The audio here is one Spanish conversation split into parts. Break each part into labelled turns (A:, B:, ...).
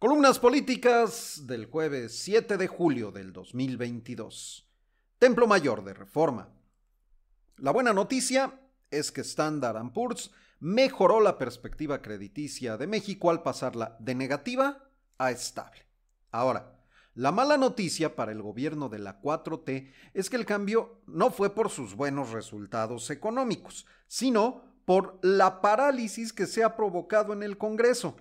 A: Columnas políticas del jueves 7 de julio del 2022. Templo Mayor de Reforma. La buena noticia es que Standard Poor's mejoró la perspectiva crediticia de México al pasarla de negativa a estable. Ahora, la mala noticia para el gobierno de la 4T es que el cambio no fue por sus buenos resultados económicos, sino por la parálisis que se ha provocado en el Congreso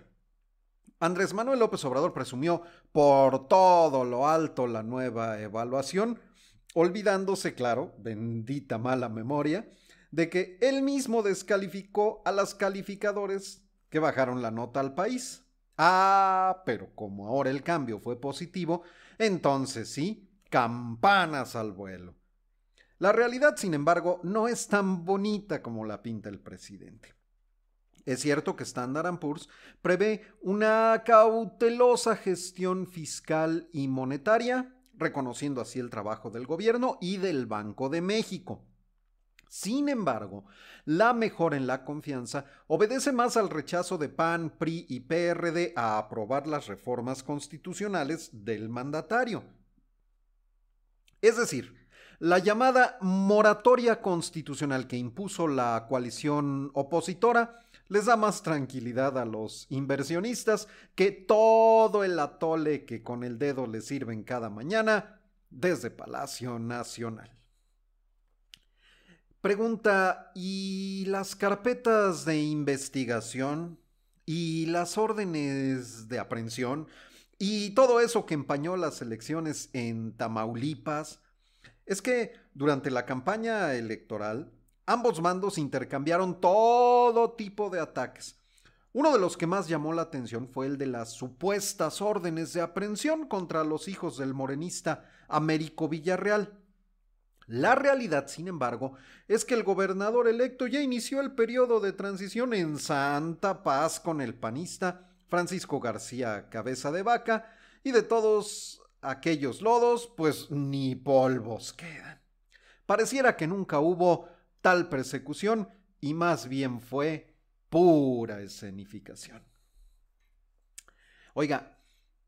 A: Andrés Manuel López Obrador presumió por todo lo alto la nueva evaluación, olvidándose, claro, bendita mala memoria, de que él mismo descalificó a las calificadores que bajaron la nota al país. Ah, pero como ahora el cambio fue positivo, entonces sí, campanas al vuelo. La realidad, sin embargo, no es tan bonita como la pinta el presidente. Es cierto que Standard Poor's prevé una cautelosa gestión fiscal y monetaria, reconociendo así el trabajo del gobierno y del Banco de México. Sin embargo, la mejora en la confianza obedece más al rechazo de PAN, PRI y PRD a aprobar las reformas constitucionales del mandatario. Es decir, la llamada moratoria constitucional que impuso la coalición opositora les da más tranquilidad a los inversionistas que todo el atole que con el dedo les sirven cada mañana desde Palacio Nacional. Pregunta, ¿y las carpetas de investigación? ¿Y las órdenes de aprehensión? ¿Y todo eso que empañó las elecciones en Tamaulipas? Es que durante la campaña electoral, Ambos mandos intercambiaron todo tipo de ataques. Uno de los que más llamó la atención fue el de las supuestas órdenes de aprehensión contra los hijos del morenista Américo Villarreal. La realidad, sin embargo, es que el gobernador electo ya inició el periodo de transición en santa paz con el panista Francisco García Cabeza de Vaca y de todos aquellos lodos, pues ni polvos quedan. Pareciera que nunca hubo tal persecución y más bien fue pura escenificación. Oiga,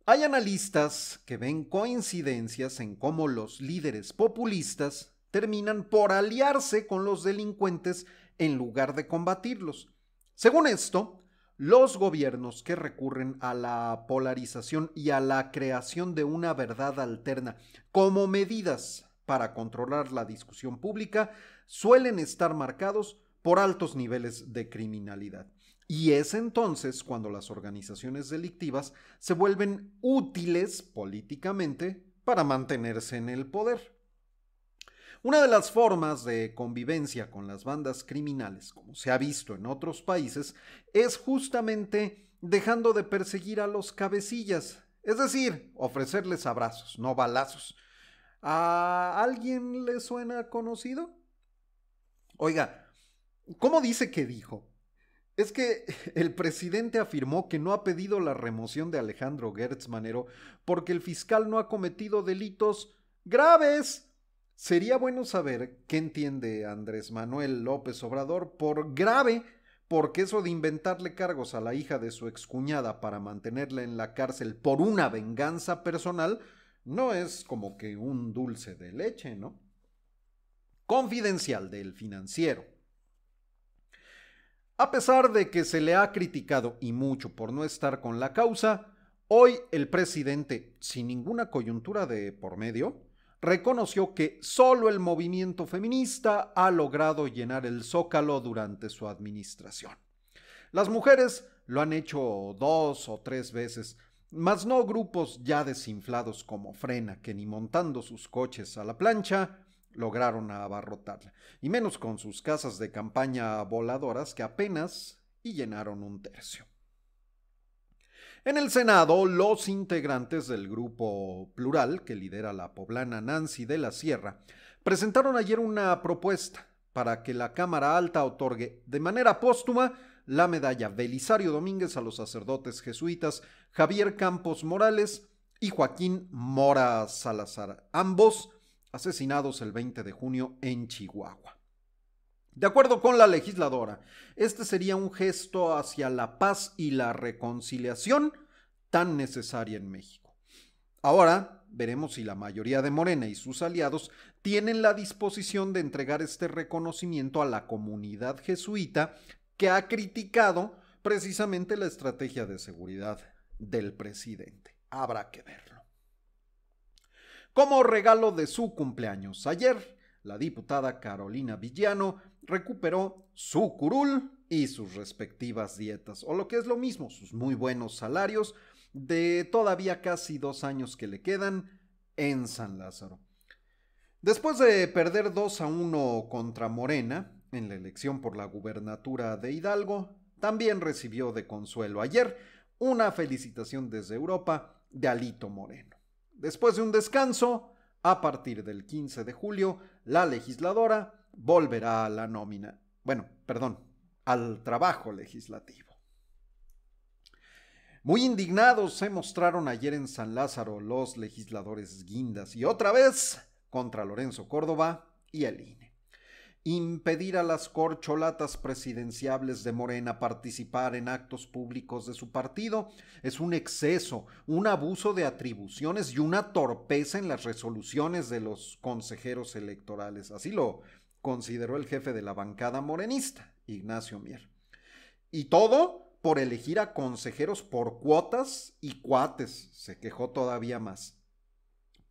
A: hay analistas que ven coincidencias en cómo los líderes populistas terminan por aliarse con los delincuentes en lugar de combatirlos. Según esto, los gobiernos que recurren a la polarización y a la creación de una verdad alterna como medidas para controlar la discusión pública suelen estar marcados por altos niveles de criminalidad. Y es entonces cuando las organizaciones delictivas se vuelven útiles políticamente para mantenerse en el poder. Una de las formas de convivencia con las bandas criminales, como se ha visto en otros países, es justamente dejando de perseguir a los cabecillas, es decir, ofrecerles abrazos, no balazos, ¿A alguien le suena conocido? Oiga, ¿cómo dice que dijo? Es que el presidente afirmó que no ha pedido la remoción de Alejandro Gertz Manero porque el fiscal no ha cometido delitos graves. Sería bueno saber qué entiende Andrés Manuel López Obrador por grave, porque eso de inventarle cargos a la hija de su excuñada para mantenerla en la cárcel por una venganza personal, no es como que un dulce de leche, ¿no? Confidencial del financiero. A pesar de que se le ha criticado y mucho por no estar con la causa, hoy el presidente, sin ninguna coyuntura de por medio, reconoció que solo el movimiento feminista ha logrado llenar el zócalo durante su administración. Las mujeres lo han hecho dos o tres veces, mas no grupos ya desinflados como frena, que ni montando sus coches a la plancha lograron abarrotarla, y menos con sus casas de campaña voladoras que apenas y llenaron un tercio. En el Senado, los integrantes del grupo plural que lidera la poblana Nancy de la Sierra presentaron ayer una propuesta para que la Cámara Alta otorgue de manera póstuma la medalla Belisario Domínguez a los sacerdotes jesuitas Javier Campos Morales y Joaquín Mora Salazar, ambos asesinados el 20 de junio en Chihuahua. De acuerdo con la legisladora, este sería un gesto hacia la paz y la reconciliación tan necesaria en México. Ahora veremos si la mayoría de Morena y sus aliados tienen la disposición de entregar este reconocimiento a la comunidad jesuita que ha criticado precisamente la estrategia de seguridad del presidente. Habrá que verlo. Como regalo de su cumpleaños ayer, la diputada Carolina Villano recuperó su curul y sus respectivas dietas, o lo que es lo mismo, sus muy buenos salarios de todavía casi dos años que le quedan en San Lázaro. Después de perder 2 a 1 contra Morena, en la elección por la gubernatura de Hidalgo, también recibió de consuelo ayer una felicitación desde Europa de Alito Moreno. Después de un descanso, a partir del 15 de julio, la legisladora volverá a la nómina, bueno, perdón, al trabajo legislativo. Muy indignados se mostraron ayer en San Lázaro los legisladores guindas y otra vez contra Lorenzo Córdoba y el impedir a las corcholatas presidenciables de Morena participar en actos públicos de su partido es un exceso, un abuso de atribuciones y una torpeza en las resoluciones de los consejeros electorales. Así lo consideró el jefe de la bancada morenista, Ignacio Mier. Y todo por elegir a consejeros por cuotas y cuates, se quejó todavía más.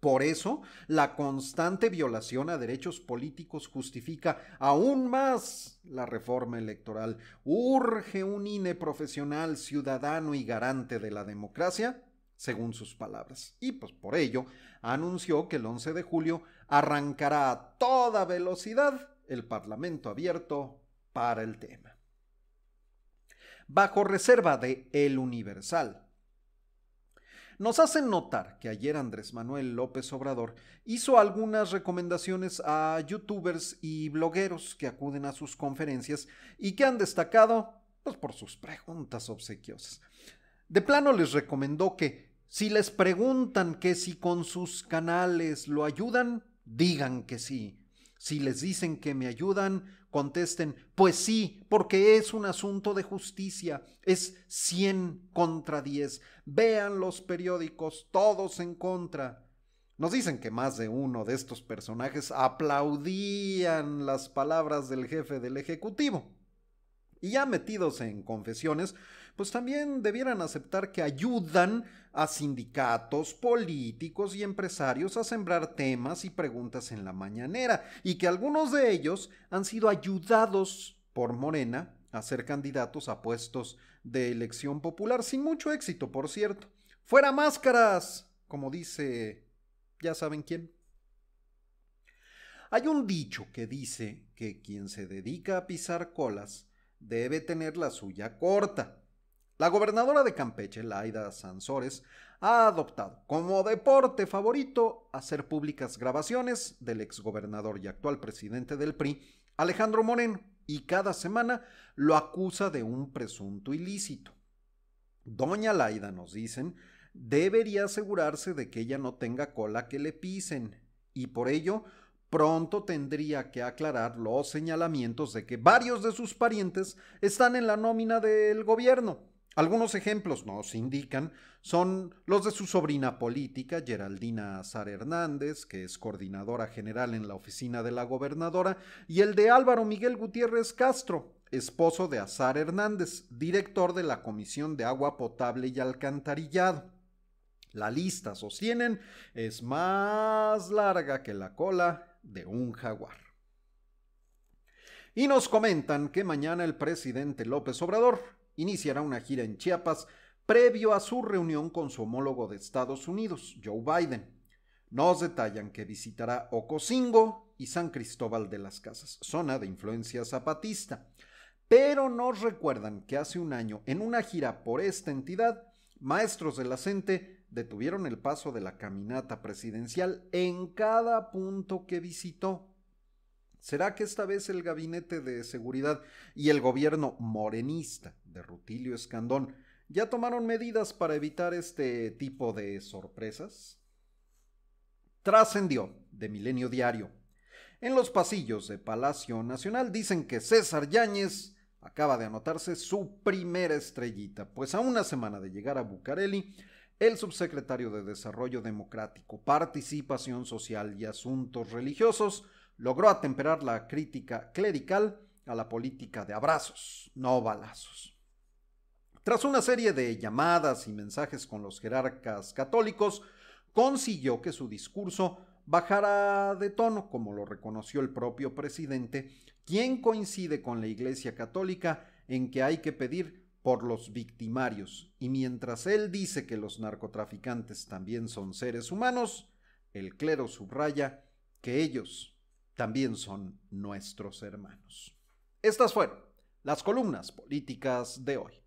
A: Por eso, la constante violación a derechos políticos justifica aún más la reforma electoral. Urge un INE profesional, ciudadano y garante de la democracia, según sus palabras. Y pues por ello, anunció que el 11 de julio arrancará a toda velocidad el Parlamento abierto para el tema. Bajo reserva de El Universal, nos hacen notar que ayer Andrés Manuel López Obrador hizo algunas recomendaciones a youtubers y blogueros que acuden a sus conferencias y que han destacado pues, por sus preguntas obsequiosas. De plano les recomendó que si les preguntan que si con sus canales lo ayudan, digan que sí si les dicen que me ayudan, contesten, pues sí, porque es un asunto de justicia, es 100 contra 10. Vean los periódicos, todos en contra. Nos dicen que más de uno de estos personajes aplaudían las palabras del jefe del Ejecutivo. Y ya metidos en confesiones, pues también debieran aceptar que ayudan a sindicatos, políticos y empresarios a sembrar temas y preguntas en la mañanera, y que algunos de ellos han sido ayudados por Morena a ser candidatos a puestos de elección popular, sin mucho éxito, por cierto. Fuera máscaras, como dice, ya saben quién. Hay un dicho que dice que quien se dedica a pisar colas, debe tener la suya corta. La gobernadora de Campeche, Laida Sansores, ha adoptado como deporte favorito hacer públicas grabaciones del exgobernador y actual presidente del PRI, Alejandro Moreno, y cada semana lo acusa de un presunto ilícito. Doña Laida, nos dicen, debería asegurarse de que ella no tenga cola que le pisen, y por ello pronto tendría que aclarar los señalamientos de que varios de sus parientes están en la nómina del gobierno. Algunos ejemplos nos indican son los de su sobrina política, Geraldina Azar Hernández, que es coordinadora general en la oficina de la gobernadora, y el de Álvaro Miguel Gutiérrez Castro, esposo de Azar Hernández, director de la Comisión de Agua Potable y Alcantarillado. La lista, sostienen, es más larga que la cola de un jaguar. Y nos comentan que mañana el presidente López Obrador iniciará una gira en Chiapas previo a su reunión con su homólogo de Estados Unidos, Joe Biden. Nos detallan que visitará Ocosingo y San Cristóbal de las Casas, zona de influencia zapatista. Pero nos recuerdan que hace un año, en una gira por esta entidad, maestros de la CENTE detuvieron el paso de la caminata presidencial en cada punto que visitó. ¿Será que esta vez el gabinete de seguridad y el gobierno morenista de Rutilio Escandón ya tomaron medidas para evitar este tipo de sorpresas? Trascendió de Milenio Diario. En los pasillos de Palacio Nacional dicen que César Yáñez acaba de anotarse su primera estrellita, pues a una semana de llegar a Bucareli, el subsecretario de Desarrollo Democrático, Participación Social y Asuntos Religiosos, logró atemperar la crítica clerical a la política de abrazos, no balazos. Tras una serie de llamadas y mensajes con los jerarcas católicos, consiguió que su discurso bajara de tono, como lo reconoció el propio presidente, quien coincide con la Iglesia Católica en que hay que pedir por los victimarios, y mientras él dice que los narcotraficantes también son seres humanos, el clero subraya que ellos también son nuestros hermanos. Estas fueron las columnas políticas de hoy.